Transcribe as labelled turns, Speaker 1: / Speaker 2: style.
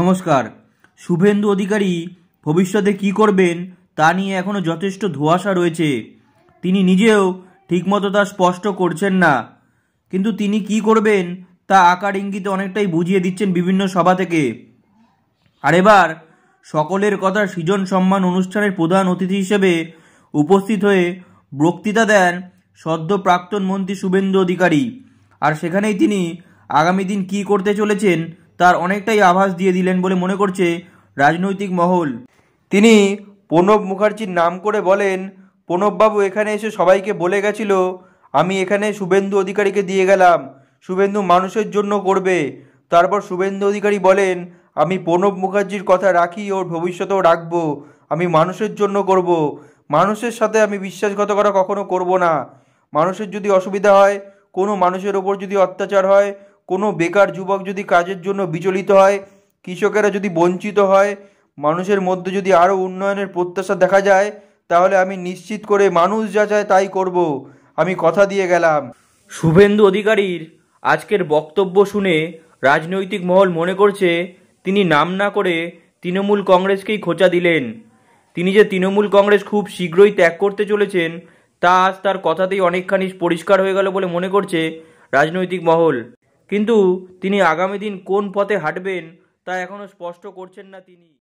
Speaker 1: নমস্কার শুভেন্দু অধিকারী ভবিষ্যতে কি করবেন তা নিয়ে এখনও যথেষ্ট ধোয়াশা রয়েছে তিনি নিজেও ঠিকমতো তা স্পষ্ট করছেন না কিন্তু তিনি কি করবেন তা আকার ইঙ্গিতে অনেকটাই বুঝিয়ে দিচ্ছেন বিভিন্ন সভা থেকে আর এবার সকলের কথা সৃজন সম্মান অনুষ্ঠানের প্রধান অতিথি হিসেবে উপস্থিত হয়ে বক্তৃতা দেন সদ্য প্রাক্তন মন্ত্রী শুভেন্দু অধিকারী আর সেখানেই তিনি আগামী দিন কি করতে চলেছেন তার অনেকটাই আভাস দিয়ে দিলেন বলে মনে করছে রাজনৈতিক মহল তিনি প্রণব মুখার্জির নাম করে বলেন প্রণববাবু এখানে এসে সবাইকে বলে গেছিল আমি এখানে শুভেন্দু অধিকারীকে দিয়ে গেলাম শুভেন্দু মানুষের জন্য করবে তারপর শুভেন্দু অধিকারী বলেন আমি প্রণব মুখার্জির কথা রাখি ওর ভবিষ্যতেও রাখবো আমি মানুষের জন্য করব। মানুষের সাথে আমি বিশ্বাসঘাতকতা কখনো করব না মানুষের যদি অসুবিধা হয় কোনো মানুষের ওপর যদি অত্যাচার হয় কোনো বেকার যুবক যদি কাজের জন্য বিচলিত হয় কৃষকেরা যদি বঞ্চিত হয় মানুষের মধ্যে যদি আরও উন্নয়নের প্রত্যাশা দেখা যায় তাহলে আমি নিশ্চিত করে মানুষ যা চায় তাই করব আমি কথা দিয়ে গেলাম শুভেন্দু অধিকারীর আজকের বক্তব্য শুনে রাজনৈতিক মহল মনে করছে তিনি নাম না করে তৃণমূল কংগ্রেসকেই খোঁচা দিলেন তিনি যে তৃণমূল কংগ্রেস খুব শীঘ্রই ত্যাগ করতে চলেছেন তা আজ তার কথাতেই অনেকখানি পরিষ্কার হয়ে গেল বলে মনে করছে রাজনৈতিক মহল কিন্তু তিনি আগামী দিন কোন পথে হাঁটবেন তা এখনও স্পষ্ট করছেন না তিনি